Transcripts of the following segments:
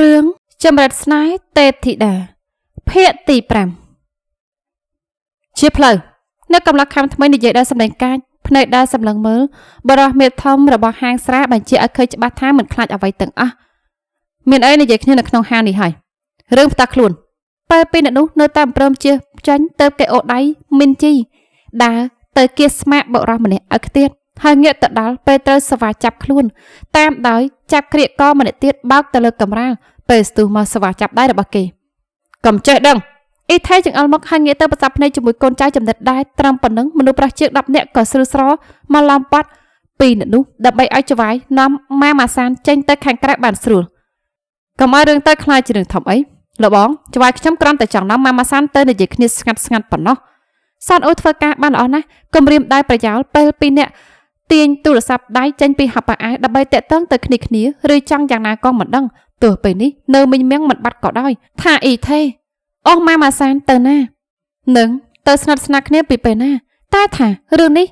រឿងចម្រិតស្នេហ៍ទេពធីតាភាគទី5ជាផ្លូវនៅកំឡុងខាំថ្មីនិយាយដល់សម្ដែងកាចភ្នែកដើរសម្លឹងមើលបរោះមេធំរបស់ហាងស្រាបញ្ជាឲ្យឃើញច្បាស់ថាមិនខ្លាចអ្វីទាំងអស់មានអីនិយាយគ្នានៅក្នុងហាងនេះហើយរឿងផ្ទាល់ខ្លួនពេលពីអ្នកនោះនៅតាមព្រមជិះចាញ់ទៅកែអូដៃមីនជីដើរទៅគៀសស្មាកបរោះម្នាក់ឲ្យខ្ទៀតហើយងាកទៅដល់ពេលត្រូវសវ៉ាចាប់ខ្លួន តាមដោយចាប់ក្រៀកកម្នាក់ទៀតបោកទៅលើកំរាលពេលស្ទុះមកសវ៉ាចាប់ដៃរបស់គេកំចេះដឹងអ៊ីថេចង្អល់មកហើយងាកទៅប្រសັບភ្នែកជាមួយកូនចៅចំណិតដែរត្រឹមប៉ុណ្ណឹងមនុស្សប្រះជើង10នាក់ក៏ស្រួលស្រមកឡំប៉ាត់ពីអ្នកនោះដើម្បីឲ្យច ਵਾਈ នាំម៉ាម៉ាសានចេញទៅ ខាងក្រៅបានស្រួលកុំឲ្យរឿងទៅខ្លាចជារឿងធំអីលោកបងច ਵਾਈ ខ្ញុំគ្រាន់តែចង់នាំម៉ាម៉ាសានទៅនិយាយគ្នាស្ងាត់ស្ងាត់ប៉ុណ្ណោះសានអូធ្វើការបានល្អណាស់គំរាមដៃប្រយោលពេលពីរនាក់ទាញទូរស័ព្ទដៃចេញពីហាប់ប៉ាអាដើម្បីតាក់ទងទៅគ្នាគ្នាឬចង់យ៉ាងណាក៏មិនដឹងទោះពេលនេះ នៅមិញមៀងមិនបាត់ក៏ដោយថាអ៊ីទេអស់ម៉ាម៉ាសានទៅណា នឹងទៅស្និទ្ធស្នាលគ្នាពីពេលណា តែថារឿងនេះ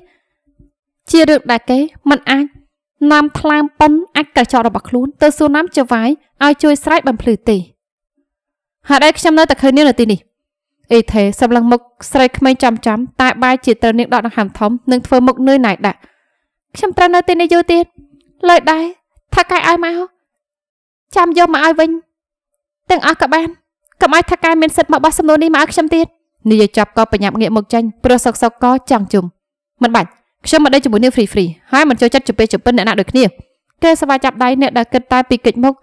ជារឿងដែលគេមិនអាចនាំថ្លើមប៉ុនអាចកញ្ចក់របស់ខ្លួន ទៅសួរនាំចវាយឲ្យជួយស្រែកបំភ្លឺទេហេតុអីខ្ញុំនៅតែឃើញនាងនៅទីនេះអេថេសម្លឹងមុខស្រីក្មេងចំចំតែបាយជាត្រូវនាងដកដង្ហើមធំនិងធ្វើមុខនឿយណាយដាក់ខ្ញុំត្រូវនៅទីនេះយូរទៀតលើដែរថាកែឲ្យមកចាំយកមកឲ្យវិញ ទាំងអស់ក៏បានកុំឲ្យថាកែមានសិទ្ធិមកបោះសំណួរនេះមកឲ្យខ្ញុំទៀតនិយាយចប់ក៏បញ្ញាប់ងាកមកចេញព្រោះសុកសុកក៏ចង់ជុំមិនបាច់ខ្ញុំមកដេកជាមួយនាងហ្វ្រីហ្វ្រីហើយមិនចូលចិត្តជពេចពិនអ្នកណាដូចគ្នាគេស្វាចាប់ដៃអ្នកដែលគិតតែពីកិច្ចមុខ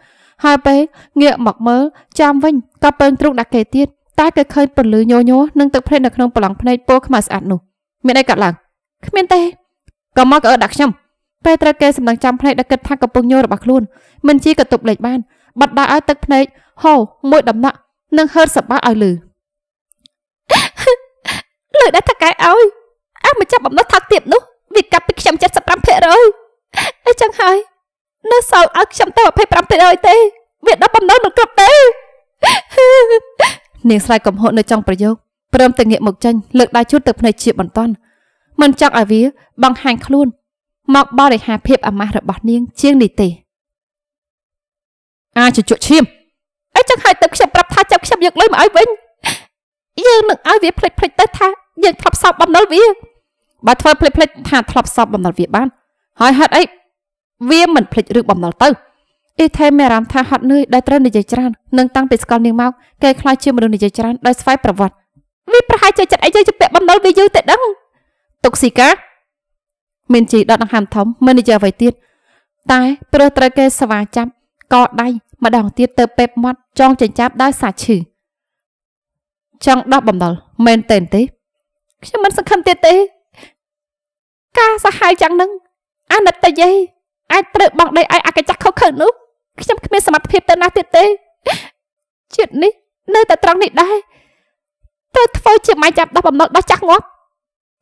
ហើយពេលងាកមកមើលចាំវិញក៏ពើងទ្រូងដាក់គេទៀតតែគេឃើញពន្លឺញយញនិងទឹកភ្នែកនៅក្នុងប្លង់ភ្នែកពណ៌ខ្មៅស្អាតនោះមានអីកើតឡើងគ្មានទេកុំមកកអឺដាក់ខ្ញុំពេលត្រូវគេសម្លឹងចាំភ្នែកដែលគិតថាកំពុងញោរបស់ខ្លួន មិនជីក៏ទប់លេចបានបាត់ដាឲ្យទឹកភ្នែកហូរមួយដំណក់ និងហឺតសបាឲ្យលឺលើដែលថាកែឲ្យអះមកចាប់បំណុះថោកទៀតនោះវាកាប់ពីខ្ញុំ75%អីចឹងហើយនៅសល់ឲ្យខ្ញុំតែ25%ទេ វាដល់បំណុះមិនគ្រប់ទេនាងស្រីកំហុសនៅចុងប្រយោគព្រមទាំងងាកមកចេញលើកដៃជូតទៅភ្នែកជាបន្តមិនចង់ឲ្យវា បង្ហាញខ្លួន មកបរិហាភាពអាម៉ាស់របស់នាងជាងនេះទេអាចជក់ឈាមអីចឹងហើយទៅខ្ញុំប្រាប់ថាចាប់ខ្ញុំយកលុយមកឲ្យវិញយើងនឹងឲ្យវាភ្លេចភ្លេចទៅថាយើងធ្លាប់សោកបំណុលវាបើធ្វើភ្លេចភ្លេចថាធ្លាប់សោកបំណុលវាបានហើយហេតុអីវាមិនភ្លេចរឿងបំណុលទៅអេថេមានអារម្មណ៍ថាហត់នឿយដែលត្រូវនិយាយច្រើននឹងតាំងពីស្គាល់នាងមកគេខ្លាចជាមនុស្សនិយាយច្រើនដោយស្វ័យប្រវត្តិវាប្រហែលជាចិត្តអីយើងជាពាក់បំណុលវាយូរតែដឹង toxica មានជីដុតដង្ហើមធំ manager អ្វីទៀតតែ ព្រោះត្រូវគេស្វាចាប់កដៃម្ដងទៀតទៅ ពេបមាត់ចងចិញ្ចាប់ដោយសាឈឺចង់ដោះបំដុលមែនតើទេ ខ្ញុំមិនសង្ឃឹមទៀតទេ ការសហាយយ៉ាងហ្នឹងអាណិតតយេអាចត្រូវបងដីឯអកចាក់ខុសខើនោះ ខ្ញុំគ្មានសមត្ថភាពទៅណាទៀតទេជាតិនេះ នៅតែត្រង់នេះដែរត្រូវធ្វើជាម៉េចចាប់ដោះបំណុលដោះចាស់ងាប់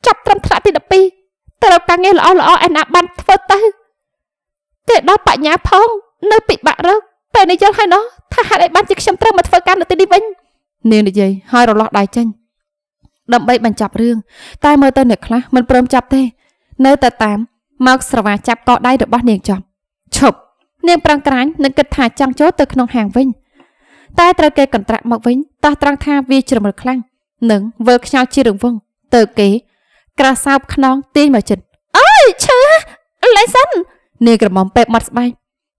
ចាប់ត្រឹមថ្នាក់ទី12ត្រូវការងារល្អល្អឯណាបានធ្វើទៅគេដល់បញ្ញាផង នៅពិបាករកពេលនេះយល់ហើយណោះថាហេតុអីបានជាខ្ញុំត្រូវមកធ្វើការនៅទីនេះវិញនាងនិយាយហើយរលាស់ដៃចេញដើម្បីបញ្ចប់រឿងតែមើលទៅអ្នកខ្លះមិនព្រមចាប់ទេនៅតែតាមមកស្រវាចាប់កដៃរបស់នាងចប់ឈប់នាងប្រឹងក្រាញនឹងគិតថាចង់ចូលទៅក្នុងហាងវិញតែត្រូវគេកន្ត្រាក់មកវិញតោះត្រង់ថាវាជ្រមឹលខ្លាំងនឹងវើខ្ញោចជារង្វង់ទៅគេក្រាសោបខ្នងទាញមកចិត្តអើយឈឺលេសិននាយក្រមុំពេបមាត់ស្បែក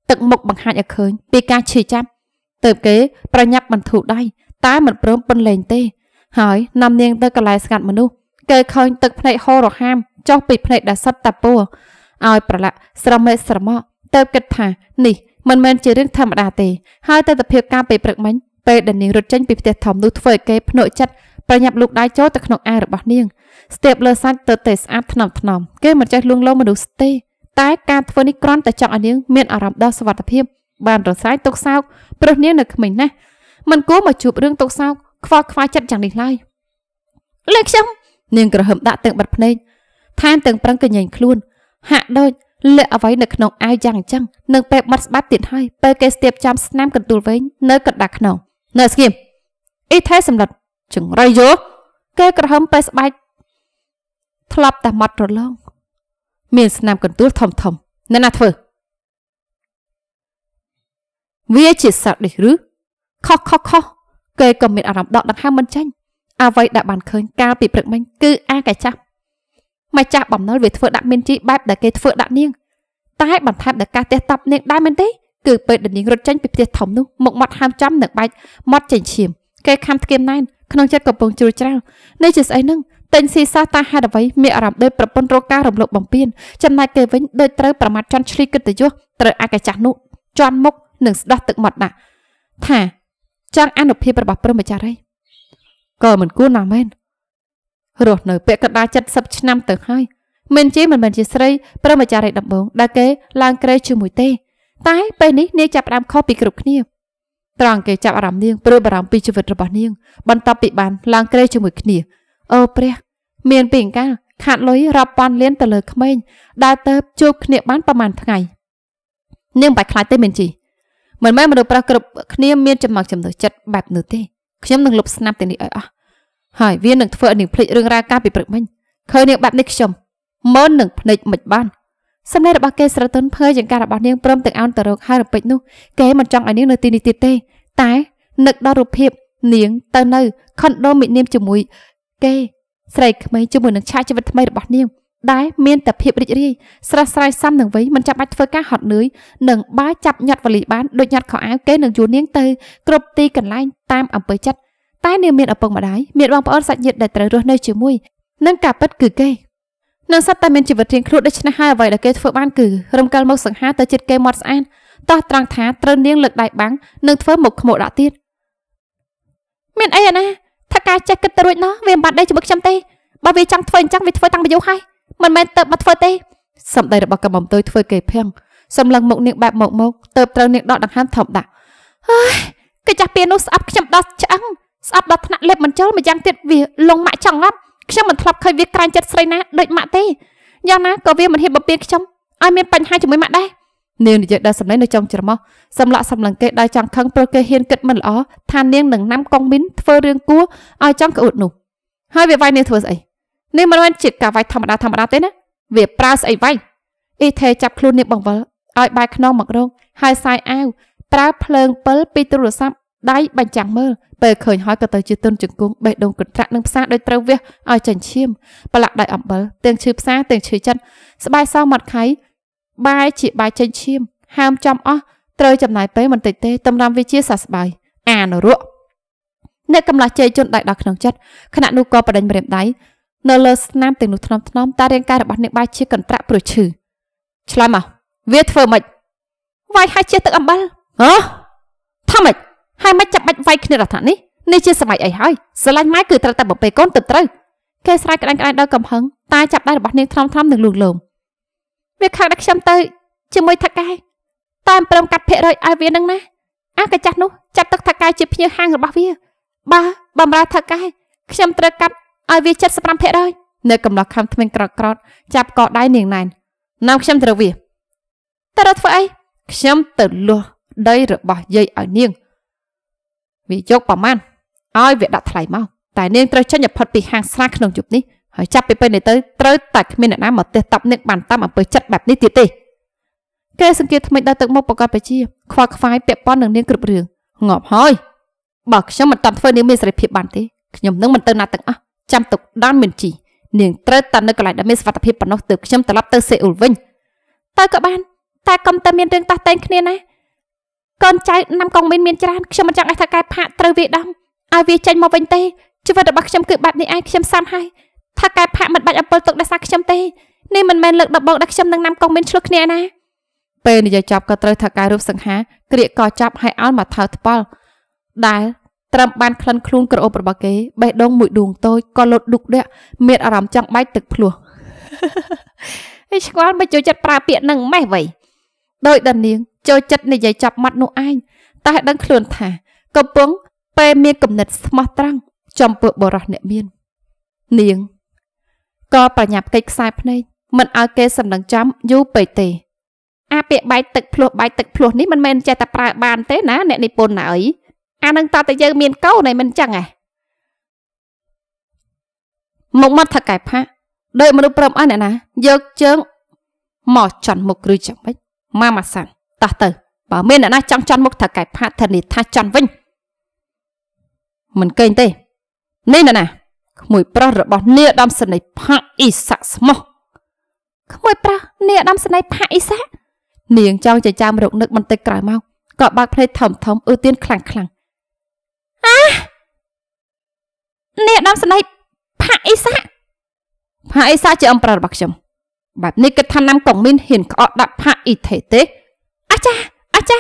ទឹកមុខបង្ហាញឲ្យឃើញពីការឈឺចាប់ទៅគេប្រញាប់បន្ធូរដៃតែមិនព្រមពន្លែងទេ ហើយនាំនាងទៅកន្លែងស្ងាត់មនុស្សគេឃើញទឹកភ្នែកហូររហាមចុះពីភ្នែកដាសិតតាពួរឲ្យប្រឡាក់ស្រមេស្រមោះទៅគិតថានេះ មិនមែនជារឿងធម្មតាទេហើយតែតភាពការពេលព្រឹកមិញពេលដែលនាងរត់ចេញពីផ្ទះធំនោះធ្វើឲ្យគេភ្នក់ចិត្តប្រញាប់លូកដៃចូលទៅក្នុងអាងរបស់នាងស្ទាបលើសាច់ទៅតែស្អាតថ្នមថ្នមគេមិនចេះលួងលោមមនុស្សទេតែការធ្វើនេះគ្រាន់តែចង់ឲ្យនាងមានអារម្មណ៍ដល់សុវត្ថិភាព បានរសាយទុកសោកព្រោះនាងនៅក្មេងណាស់មិនគួរមកជួបរឿងទុកសោកខ្វល់ខ្វាយចិត្តយ៉ាងនេះឡើយលើខ្ញុំនាងក្រហឹមដាក់ទាំងបាត់ភ្នែកថែមទាំងប្រឹងកញ្ញែងខ្លួន ហាក់ដូចលាក់អ្វីនៅក្នុងអាវយ៉ាងអញ្ចឹងនឹងពេលបាត់ស្បាត់ទៀតហើយពេលគេស្ទាបចំស្នាមកន្ទួលវែងនៅកណ្ដាស់ខ្នងនៅស្ងៀមអ៊ីថេសម្លុតចង្រៃយល់គេក្រហមពេស្បែកធ្លាប់តែម៉ត់រលងមានស្នាមកន្ទួលធំធំណ៎ណាធ្វើវាជាសត្វនេះឬខុសខុសខុសគេក៏មានអារម្មណ៍ដកដង្ហើមមិនចេញអ្វីដែលបានឃើញកាលពីព្រឹកមិញគឺអាកែចាស់មកចាស់បំណុលវាធ្វើដាក់មានជីបែបដែលគេធ្វើដាក់នាងតែបន្ថែមដល់ការទះតប់នាងដែរមែនទេគឺពេលដែលនាងរត់ចេញពីផ្ទះធំនោះមុខមាត់ហាមចាំនឹងបាច់មាត់ចេញឈាមគេខំស្គៀមណែនក្នុងចិត្តកំពុងជ្រួចច្រាវនេះជាស្អីនឹងតែងស៊ីសាសតាហេតុអ្វីមានអារម្មណ៍ដូចប្រពន្ធរកការរំលោភបំពានចំណែកគេវិញដូចត្រូវប្រមាថចន់ឈ្លីកិត្តិយសត្រូវអាកាចាស់នោះជន់មុខនិងស្ដោះទឹកមាត់ដាក់ថាចង់អនុភាពរបស់ព្រមចារីក៏មិនគួរណាស់មែនរស់នៅពាក់កណ្ដាល70ឆ្នាំទៅហើយមិនជាមិនមែនជាស្រីព្រមចារីដំបងដែលគេឡើងក្រេជាមួយទេ តែពេលនេះនាងចាប់ផ្ដើមខុសពីគ្រប់គ្នាត្រង់គេចាប់អារម្មណ៍នាងព្រួយបារម្ភពីជីវិតរបស់នាង បន្ទាប់ពីបានឡើងក្រេជាមួយគ្នាអូព្រះមានពីអង្កាខាត់លុយរាប់ពាន់លានទៅលើក្មេងដែលទៅជួបគ្នាបានប្រហែលថ្ងៃនាងបាច់ខ្លាចទេមានជីមិនមែនមនុស្សប្រុសគ្រប់គ្នាមានចំណងចំណុចចិត្តបែបនោះទេខ្ញុំនឹងលុបស្នាប់ទាំងនេះឲ្យអស់ហើយវានឹងធ្វើឲ្យនាងភ្លេចរឿងរ៉ាវកាលពីព្រឹកមិញឃើញនាងបែបនេះខ្ញុំមើលនឹងភ្នែកមិនបានសម្លេងរបស់គេស្រទន់ភើចង្ការរបស់នាងព្រមទាំងអោនទៅរកហើយរពេចនោះគេមិនចង់ឲ្យនាងនៅទីនេះទៀតទេតែនឹកដល់រូបភាពនាងទៅនៅខុនដូមីនីមជាមួយគេស្រីក្មេងជាមួយនឹងឆាកជីវិតថ្មីរបស់នាងដែលមានតែភាពរីករាយស្រស់ស្រាយសាំនឹងវិញមិនចាំបាច់ធ្វើការហត់នឿយនិងបើចាប់ញាត់វលីបានដូចញាត់ខោអាវគេនឹងយួរនាងទៅគ្រប់ទីកន្លែងតាមអំពើចិត្តតែនាងមានឪពុកម្ដាយមានបងប្អូនសាច់ញាតិដែលត្រូវរស់នៅជាមួយនឹងការពិតគឺគេនិងសត្វតែមានជីវិតរៀងខ្លួនដូច្នេះហើយអ្វីដែលគេធ្វើបានគឺរំកិលមកសង្ហាទៅចិត្តគេមាត់ស្អាតតោះត្រង់ថាត្រូវនាងលើកដៃបាំងនិងធ្វើមុខខ្មោចដាក់ទៀតមានអីអាណាថាការចេះគិតទៅរួចណោះវាមិនបាត់ដេកជាមួយខ្ញុំទេបើវាចង់ធ្វើអញ្ចឹងវាធ្វើតាំងពីយូរហើយមិនមែនទៅមកធ្វើទេសម្ដីរបស់កំមទុយធ្វើគេភាំងសម្លឹងមុខនាងបែបមកមកទៅត្រូវនាងដកដង្ហើមថប់ដាក់អើយកិច្ចចាស់ពៀនោះស្អប់ខ្ញុំដល់ឆ្អឹងស្អប់ដល់ថ្នាក់លេបមិនចូលម្យ៉ាងទៀតវាលងម៉ាក់ចង់ងាប់ខ្ញុំមិនធ្លាប់ឃើញវាក្រែងចិត្តស្រីណាដូចម៉ាក់ទេយ៉ាងណាក៏វាមិនហ៊ានបំពេញខ្ញុំឲ្យមានបញ្ហាជាមួយម៉ាក់ដែរនាងនិយាយដល់សម្លេងនៅចុងច្រមុះសម្លាក់សម្លឹងគេដោយចង់ខឹងព្រោះគេហ៊ានគិតមិនល្អថានាងនឹងណាំកងមីនធ្វើរឿងគួរឲ្យចង់ក្អួតនោះ ហើយវាវាយនាងធ្វើស្អីនាងមិនមែនជាការវាយធម្មតាធម្មតាទេណាវាប្រើស្អីវាយអ៊ីថេចាប់ខ្លួននាងបង្វិលឲ្យបែរខ្នងមករងហើយសាយអាវប្រើភ្លើងពិលពីទូរស័ព្ទដៃបញ្ចាំងមើលពេលឃើញហើយក៏ទៅជាទុនជង្គង់បេះដូងកន្ត្រាក់នឹងផ្សារដោយត្រូវវះឲ្យចិញ្ចៀមប្រឡាក់ដោយអំបិលទាំងឈឺផ្សារទាំងឈឺចិត្តស្បែកសោមាត់ខៃបាយជាបាយចិញ្ចៀមហាមចំអស់ត្រូវចំណាយពេលបន្តិចទេតម្រាំវាជាសះស្បើយអានរក់អ្នកកំឡោះជ័យជន់ដៃដល់ក្នុងចិត្តខណៈនោះក៏បដិញម្រាមដៃនៅលើស្នាមទាំងនោះថ្នមថ្នមតារាងកាយរបស់អ្នកបាយជាកន្ត្រាក់ព្រោះឈឺឆ្លើយមកវាធ្វើម៉េចវាយហើយជាទឹកអំបិលហ៎ថាម៉េចហើយមិនចាប់បាច់វាយគ្នារដ្ឋានេះនេះជាសម័យអីហើយស្រឡាញ់ម៉ែគឺត្រូវតែបំពេកូនទៅត្រូវគេស្រែកក្តាញ់ក្តាញ់ដោយកំហឹងតាចាប់ដៃរបស់នាងថ្នមថ្នមនឹងលួងលោមវាខឹងដល់ខ្ញុំទៅជាមួយថកែតាមព្រមកាត់ភាគរយឲ្យវានឹងណា អាកចាស់នោះចាប់ទឹកថកែជាភ្នៀវហាងរបស់វាបើបំរើថកែខ្ញុំត្រូវកាត់ឲ្យវា75%នៅកំឡោះខំថ្មៀងក្រត់ក្រត់ចាប់កដៃនាងណែននាំខ្ញុំត្រូវវាតើរត់ធ្វើអីខ្ញុំទៅលួសដីរបស់យាយឲ្យនាងវាយកប្រមាណឲ្យវាដាក់ថ្លៃមកតែនាងត្រូវចេញឲ្យផុតពីហាងស្លាក្នុងយប់នេះហើយចាប់ពីពេលនេះទៅត្រូវតែគ្មានអ្នកណាមកទះតប់នាងបានតាមអំពើចិត្តបែបនេះទៀតទេគេសង្កេតថ្មីដល់ទឹកមុខប្រកាសប្រជាខ្វល់ខ្វាយពាក់ព័ន្ធនឹងនាងគ្រប់រឿងងាប់ហើយបើខ្ញុំមិនតាន់ធ្វើនាងមានសេរីភាពបានទេខ្ញុំនឹងមិនទៅណាទាំងអស់ចាំទុកដានមានជីនាងត្រូវតានៅកន្លែងដែលមានសុវត្ថិភាពប៉ុណ្ណោះទើបខ្ញុំត្រឡប់ទៅសេអ៊ូលវិញទៅក៏បានតែកុំតែមានរឿងតោះតែងគ្នាណាកូនចៅណាំកងមីនមានច្រើនខ្ញុំមិនចង់ឲ្យថៅកែផាកត្រូវវាដំឲ្យវាចេញមកវិញទេជីវិតរបស់ខ្ញុំគឺបែបនេះឯងខ្ញុំសាំហើយថៅកែផាកមិនបាច់អំពលទុកដោយសារខ្ញុំទេនេះមិនមែនលើកដំបូងដែលខ្ញុំនឹងណាំកងមីនឆ្លោះគ្នាណាពេលនិយាយចប់ក៏ត្រូវថៅកែរូបសង្ហាក្រៀកក៏ចាប់ឲ្យអល់មកថៅថ្បល់ដែល ត្រឹមបានក្លិនខ្លួនក្រអូបរបស់គេបេះដូងមួយដួងតូចក៏លុតឌុកដាក់មានអារម្មណ៍ចង់បែកទឹកភ្លោះឯងឆ្កល់មិនចូលចិត្តប្រើពាក្យនឹងម៉េះវៃដោយដនាងចូលចិត្តនិយាយចាប់ម៉ាត់នោះឯងតែដឹងខ្លួនថាកំពុងពេលមានគំនិតស្មោះត្រង់ចំពោះបរោះអ្នកមាននាងក៏ប្រញាប់កិច្ចខ្សែភ្នែកមិនឲ្យគេសម្លឹងចាំយូរពេកទេអាពាកបែកទឹកភ្លោះបែកទឹកភ្លោះនេះមិនមែនចេះតែប្រើបានទេណាអ្នកនិពន្ធណាអីអានឹងតើតែយើងមានកូនឯមិនចឹងហ៎មកមកថាកែផាដោយមនុស្សព្រមអស់អ្នកណាយកជើង មកចន់មុខឬយ៉ាងម៉េចម៉ាម៉ាសាន់តោះទៅបើមានអ្នកណាចង់ចន់មុខថាកែផាធនីថាចន់វិញមិនកេងទេនេះណាណាក្មួយ ប្រុសរបស់នាយឧត្តមសេនីយ៍ផាអ៊ីសាក់ស្មោះក្មួយប្រុសនាយឧត្តមសេនីយ៍ផាអ៊ីសាក់នាងចង់ចិញ្ចាមរោគនឹកបន្តិចក្រោយមកក៏បើកភ្នែកធំធំអឺទៀនខ្លាំងខ្លាំងអានាយឧត្តមសេនីយ៍ផាអ៊ីសាក់ផាអ៊ីសាក់ជាអំប្រុសរបស់ខ្ញុំបែបនេះគិតថាណាំកងមានហ៊ានក្អកដាក់ផាអ៊ីថេទេចាអាចា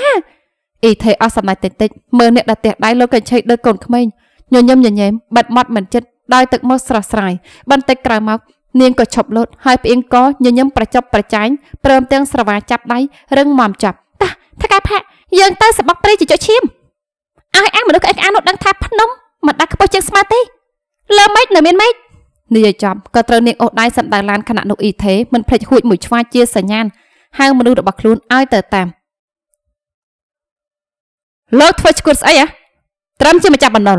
អ៊ីថេអស់សម័យតិចតិចមើលអ្នកដាទៀះដៃលោកកញ្ឆៃដូចកូនក្មេងញញឹមញញែមបាត់មាត់មិនចិត្តដោយទឹកមុខស្រស់ស្រាយបន្តិចក្រោយមក នាងក៏ឈប់លោតហើយផ្អៀងក៏ញញឹមប្រចប់ប្រចាញ់ព្រមទាំងស្រវាចាប់ដៃរឹងមមចាប់តាថកែផាក់យើងទៅសបុកព្រៃជជុះឈាមឲ្យអាមនុស្សក្អែកក្អានោះដឹងថាភ្នំមិនដាច់ខ្ពស់ជាងស្មើទេលើម៉េចនៅមានម៉េចនិយាយចំក៏ត្រូវនាងអូសដៃសម្ដៅឡានខណៈនោះអ៊ីថេមិនភ្លេចហួចមួយឆ្វាជាសញ្ញាណហៅមនុស្សរបស់ខ្លួនឲ្យទៅតាមលោកធ្វើឈ្កួតស្អីហ៎ត្រឹមជាម្ចាស់បណ្ដុល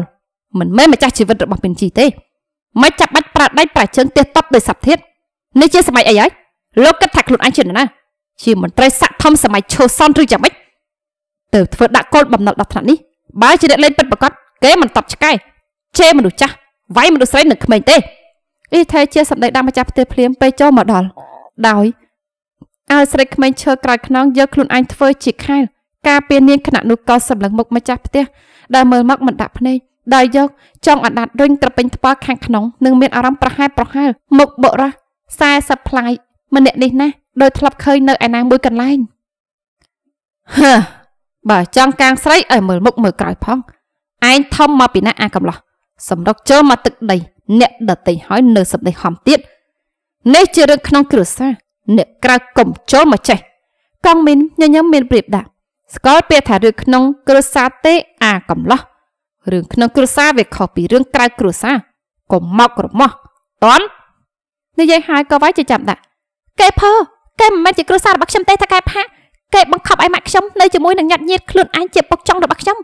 មិនមែនម្ចាស់ជីវិតរបស់ពិនជីទេមិនចាប់បាច់ប្រាដៃប្រាជើងទៀតតប់ដោយសັບធៀបនេះជាសម័យអីហើយលោកគិតថាខ្លួនឯងជានរណាជាមន្ត្រីស័កធំសម័យឈូសនឬយ៉ាងម៉េចទៅធ្វើដាក់កូនបំណុលដល់ថ្នាក់នេះបើជាអ្នកលេងពិតប្រកបគេមិនតបឆ្កែជេរមនុស្សចាស់វាយមនុស្សស្រីនិងក្មេងទេអ៊ីថេជាសម្ដីដាក់ម្ចាស់ផ្ទះភ្លាមពេលចូលមកដល់ដោយឲ្យស្រីក្មេងឈើក្រោយខ្នងយកខ្លួនឯងធ្វើជាខែលការពៀនាងខណៈនោះក៏សម្លឹងមុខម្ចាស់ផ្ទះដែលមើលមកមិនដាក់ភ្នែកដោយយកចុងអណ្ដាតរុញត្រពេញថ្ពាល់ខាងក្នុងនិងមានអារម្មណ៍ប្រហែលប្រហែលមុខបុរស40ផ្លាយម្នាក់នេះណាដោយធ្លាប់ឃើញនៅឯណាមួយកន្លែងហឺបើចង់កាងស្រីឲ្យមើលមុខមើលក្រោយផងឯងធំមកពីណា អាកំឡោះសម្រុក ចូលមកទឹកដី អ្នកដតីហើយនៅសម្ដីហំទៀតនេះជារឿងក្នុងគ្រួសារអ្នកក្រៅកុំចូលមកចេះកងមីនញញឹមមានប្រៀបដាក់ស្គាល់ពាក្យថារឿងក្នុងគ្រួសារទេអាកំឡោះរឿងក្នុងគ្រួសារវាខុសពីរឿងក្រៅគ្រួសារកុំមកក្រមោះតន់និយាយហើយក៏វាយជាចាំដាក់កែភើកែមិនមែនជាគ្រួសាររបស់ខ្ញុំទេថាកែផាកែបង្ខំឲ្យម៉ាក់ខ្ញុំនៅជាមួយនឹងញាតិញាតិខ្លួនឯងជាពុកចុងរបស់ខ្ញុំ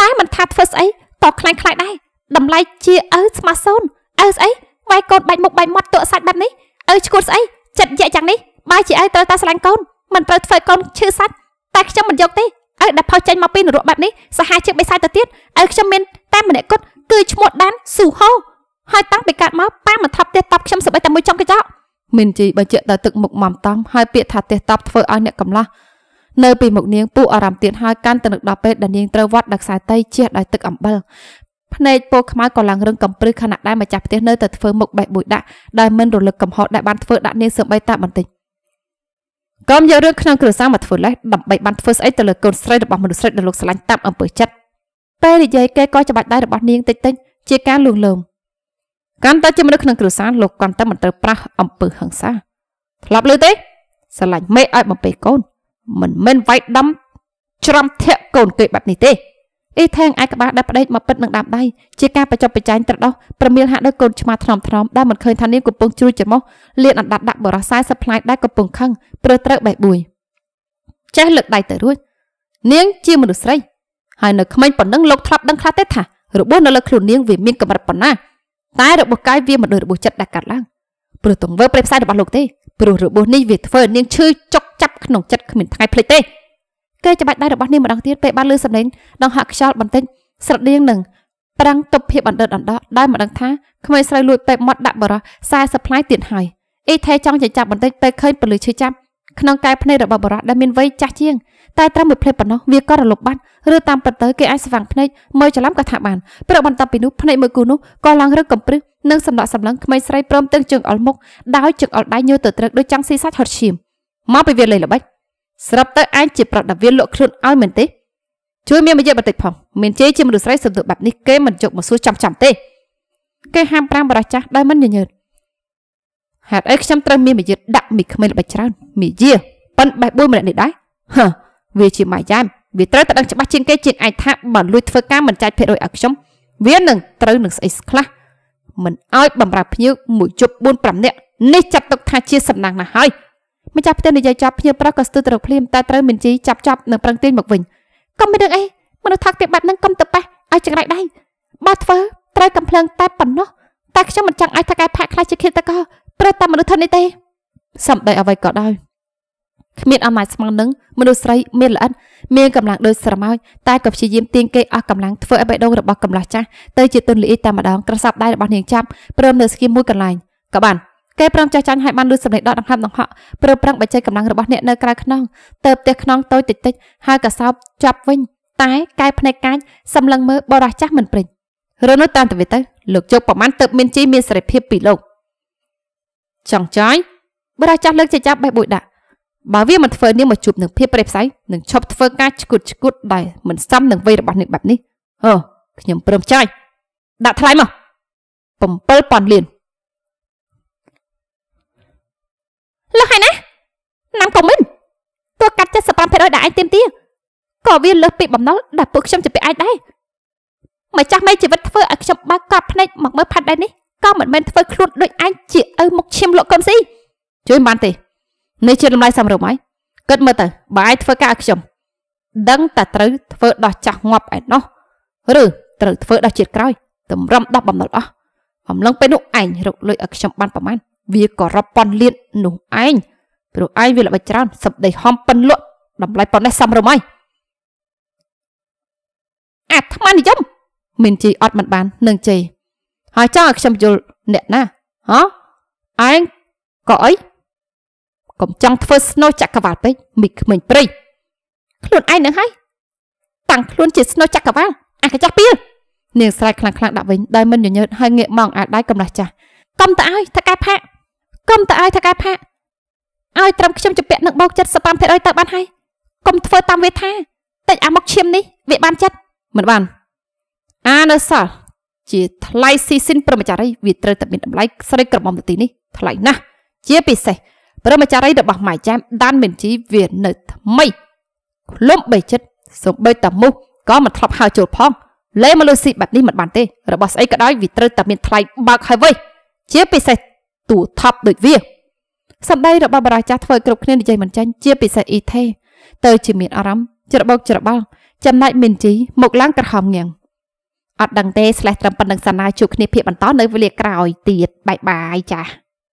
តែមិនថាធ្វើស្អីតខ្លាំងខ្លាយដែរតម្លៃជាឪស្មាសូនឪស្អីវាយកូនបាច់មុខបាច់មាត់ទក់សាច់បែបនេះឪឈួតស្អីចិត្តយ៉ាក់យ៉ាងនេះបើជាឪត្រូវតែស្រឡាញ់កូនមិនត្រូវធ្វើកូនឈឺសាច់តែខ្ញុំមិនយកទេឲ្យដែលផុសចេញមកពីនរកបែបនេះសហជាបិសាយទៅទៀតឲ្យខ្ញុំមានតែម្នាក់គត់គឺឈ្មោះដានស៊ូហូហើយតាំងពីកាត់មកប៉ាមិនថប់ទេតប់ខ្ញុំសម្បីតែមួយចំកញ្ចក់មានជីបើជាដល់ទឹកមុខមមតំហើយពាក្យថាទេតប់ធ្វើឲ្យអ្នកកំឡោះនៅពីមុខនាងពូអារម្មណ៍ទៀតហើយកាន់ទៅនឹកដល់ពេទ្យដែលនាងត្រូវវត្តដល់ខ្សែតីជះដោយទឹកអំបិលភ្នែកពូខ្មៅក៏ឡើងរឹងកំព្រឹសខណៈដែលម្ចាស់ផ្ទះនៅតែធ្វើមុខបែបបួយដាក់ដោយមិនរលឹកកំហុសដែលបានធ្វើដាក់នាងសម្បីតែបន្តិចកុំយករឿងក្នុងគ្រួសារមកធ្វើលេសដើម្បីបានធ្វើស្អីទៅលើកូនស្រីរបស់មនុស្សស្រីដែលលោកស្រឡាញ់តាមអំពើចិត្តពេលនិយាយគេក៏ច្បាច់ដៃរបស់នាងតិចតិចជាការលួងលោមកាន់តែជាមនុស្សក្នុងគ្រួសារលោកកាន់តែមិនត្រូវប្រាស់អំពើហិង្សាធ្លាប់លើទេ ស្រឡាញ់មេឲ្យបំពេកូន មិនមែនវាយដំ ច្រំធាក់កូនគេបែបនេះទេអេថេងអាចក្បាស់ដាប់ផ្ដេកមកពិតនឹងដាប់ដៃជាការបញ្ចុះបញ្ចែងត្រដោះប្រមៀលហាក់ដូចកូនឆ្មាថ្នមថ្នមដែលមិនឃើញថានាងកំពុងជ្រួចច្រមុះលៀនអណ្ដាតដាក់បរោះ40ផ្លាយដែលកំពុងខឹងព្រឺត្រូវបេះបួយចេះលើកដៃទៅរួចនាងជាមនុស្សស្រីហើយនៅក្មេងប៉ុណ្ណឹងលោកធ្លាប់ដឹងខ្លះទេថារបួសនៅលើខ្លួននាងវាមានកម្រិតប៉ុណ្ណាតែរបួសកាយវាមិនដូចរបួសចិត្តដែលកាត់ឡើងព្រោះទង្វើប្រេផ្សាយរបស់លោកទេព្រោះរបួសនេះវាធ្វើនាងឈឺចុកចាប់ក្នុងចិត្តគ្មានថ្ងៃភ្លេចទេគេច្បាច់ដៃរបស់នាងម្ដងទៀតពេលបានលឺសំឡេងដង្ហាក់ខ្យល់បន្តិចស្រដៀងនឹងប្រាំងទប់ភាពបណ្ដិតអណ្ដោះដែលមិនដឹងថាក្មេងស្រីលួចពេកមាត់ដាក់បរោះ40ផ្លាយទៀតហើយអ៊ីថេចង់ជាចាប់បន្តិចពេលឃើញពលិឈឺចាប់ក្នុងកែភ្នែករបស់បរោះដែលមានវ័យចាស់ជាងតែត្រឹមមួយភ្លែបប៉ុណ្ណោះវាក៏រលប់បាត់ឬតាមពិតទៅគេអាចស្វាងភ្នែកមើលច្រឡំក៏ថាបានព្រោះបន្ទាប់ពីនោះភ្នែកមួយគូនោះក៏ឡើងរឹកកំព្រឹសនិងសម្លក់សម្លឹងក្មេងស្រីព្រមទាំងជើងអុលមុខដោយជើងអុលដៃញើទៅត្រឹកដោយចង់ស៊ីសាច់ហត់ឈាមមកពីវាលេងល្បិចស្រាប់ទៅឯងជាប្រដាវាលក់ខ្លួនឲ្យមែនទេជួយមានវិជ្ជាបន្តិចផងមានជ័យជាមនុស្សស្រីសន្ទុះបាត់នេះគេមិនជុកមកសួរចាំចាំទេគេហាមប្រាំបរិចាស់ដែលមិនញញើតហេតុអីខ្ញុំត្រូវមានវិជ្ជាដាក់មីក្មេងល្បិចច្រើនមីយាប៉ិនបេះបួយម្នាក់នេះដែរហឺវាជាម៉ាយ៉ាមវាត្រូវតែដឹងច្បាស់ជាងគេជាងឯងថាបើលួចធ្វើការមិនចាច់ភាគរយឲ្យខ្ញុំវានឹងត្រូវនឹងស្អីខ្លះមិនអោយបំរើភ្ញៀវមួយជប់4 5នាក់នេះចាត់ទុកថាជាសំណាងណាស់ហើយម្ចាស់ផ្ទះនិយាយចប់ភ្ញៀវប្រុសក៏ស្ទើរទៅរកភ្លាមតែត្រូវមិនជីចាប់ចាប់នឹងប្រឹងទាញមកវិញកុំមានរឿងអីមនុស្សថកទេបាត់នឹងកុំទៅប៉ះឲ្យចង្រៃដៃបើធ្វើត្រូវកំភ្លើងតែប៉ុណ្ណោះតែខ្ញុំមិនចង់ឲ្យថកឯផាក់ខ្លាចជាឃាតករព្រោះតែមនុស្សធននេះទេ សំដីអ្វីក៏ដោយគ្មានអំណាចស្មោះនឹងមនុស្សស្រី មានល្អិតមានកម្លាំងដូចស្រមោចតែក៏ព្យាយាមទាញគេអស់កម្លាំងធ្វើឲ្យបេះដូងរបស់កំឡោះចាស់ទៅជាទុនលីតែម្ដងក្រសាប់ដៃរបស់នាងចាប់ព្រមនៅស្គីមួយកន្លែងក៏បានគេព្រមចេះចាញ់ឲ្យបានលឺសម្លេងដកដង្ហើមដង្ហក់ព្រឺប្រឹងបញ្ចេញកម្លាំងរបស់អ្នកនៅក្រៅខ្នងទៅផ្ទះខ្នងតូចតិចតិចហើយកសោបចាប់វិញ តែកែភ្នែកកាច់សម្លឹងមើលបរោះចាស់មិនព្រិចរឿងនោះតាមទៅវាទៅលោកជោគប្រមាណទៅមានជីមានសេរីភាពពីលោកចង់ចាយបរោះចាស់លើកចេចាប់បេះបួយដាក់បើវាមិនធ្វើនាងមកជួបនឹងភាពប្រេះផ្សៃនឹងឈប់ធ្វើការឈគុតឈគុតដែរមិនសមនឹងវ័យរបស់នាងបែបនេះអឺខ្ញុំព្រមចាយដាក់ថ្លៃមក7000លានលើសហើយណាណាំកុំមិនទោះកាត់75%ដែលឯងទៀមទាក៏វាលើសពីបំណុលដែលពួកខ្ញុំជិះពីឯងដែរមកចាស់មេជីវិតធ្វើឲ្យខ្ញុំបើកកប់ភ្នែកមកមើលផាត់ដែរនេះក៏មិនមែនធ្វើខ្លួនដូចឯងជាឪមុខឈាមលក់កុំស៊ីជួយមិនបានទេនេះជាតម្លៃសំរុំហើយគិតមើលទៅបើឯងធ្វើការឲ្យខ្ញុំដឹងតែត្រូវធ្វើដោះចាស់ងាប់ឯណោះឬត្រូវធ្វើដោះជាតិក្រោយតម្រំដោះបំណុលអស់អំឡុងពេលនោះឯងរកលុយឲ្យខ្ញុំបានប្រមាណវាក៏រាប់ប៉ុនលៀននោះឯងព្រោះឯងវាល្បិចច្រើនសឹបដីហំប៉ុនលក់តម្លៃប៉ុននេះសំរម្យអាត្មានិយមមានជ័យអត់មិនបាននឹងជ័យហើយចង់ឲ្យខ្ញុំយល់អ្នកណាហ៎ឯងក៏អីកុំចង់ធ្វើស្នូចក្រវាលពេកមីក្មេងព្រៃខ្លួនឯងនឹងហើយតាំងខ្លួនជាស្នូចក្រវាលអាកាចាស់ពីលនាងស្រែកខ្លាំងៗដាក់វិញដោយមិនញញើតហើយងាកមកអាដៃកំឡោះចាស់កុំតើឲ្យតកែផាក់កុំតើឲ្យថកែផាក់ឲ្យត្រឹមខ្ញុំជពាក់នឹងបោកចិត្ត75%ទៅបានហើយកុំធ្វើតាមវាថាតិចអាមកឈាមនេះវាបានចិត្តមិនបានអានៅសល់ជាថ្លៃស៊ីសិនប្រមចារីវាត្រូវតែមានតម្លៃស្រីក្រមុំទៅទីនេះថ្លៃណាស់ជាពិសេសប្រមចារី របស់ម៉ៃចាមដានមិនជីវានៅថ្មីលំបីចិត្តសូម្បីតាមុះក៏មិនធ្លាប់ហៅចូលផងលេម៉ាឡូស៊ីបាត់នេះមិនបានទេរបស់ស្អីក៏ដោយវាត្រូវតែមានថ្លៃបើកហើយវៃជាពិសេសតួថប់ដូចវាសម្ដីរបស់បរាជ័យធ្វើគ្រប់គ្នានិយាយមិនចាញ់ជាពិសេសអ៊ីទេទៅជាមានអារម្មណ៍ច្របោកច្របល់ចំណែកមិនជីមុខឡើងក្រហមងៀងអត់ដឹងទេស្លេះត្រឹមប៉ុណ្្នឹងសាណាជួបគ្នាភាពបន្តនៅវេលាក្រោយទៀតបាយបាយចាស់